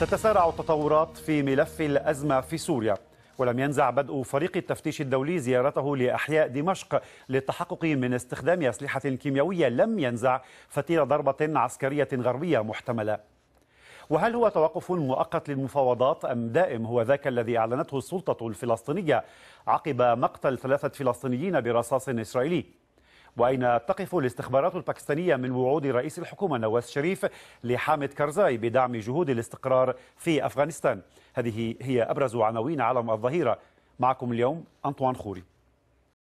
تتسارع التطورات في ملف الأزمة في سوريا ولم ينزع بدء فريق التفتيش الدولي زيارته لأحياء دمشق للتحقق من استخدام أسلحة كيميائية لم ينزع فتيل ضربة عسكرية غربية محتملة وهل هو توقف مؤقت للمفاوضات أم دائم هو ذاك الذي أعلنته السلطة الفلسطينية عقب مقتل ثلاثة فلسطينيين برصاص إسرائيلي وأين تقف الاستخبارات الباكستانية من وعود رئيس الحكومة نواز شريف لحامد كرزاي بدعم جهود الاستقرار في أفغانستان هذه هي أبرز عناوين علم الظهيرة معكم اليوم أنطوان خوري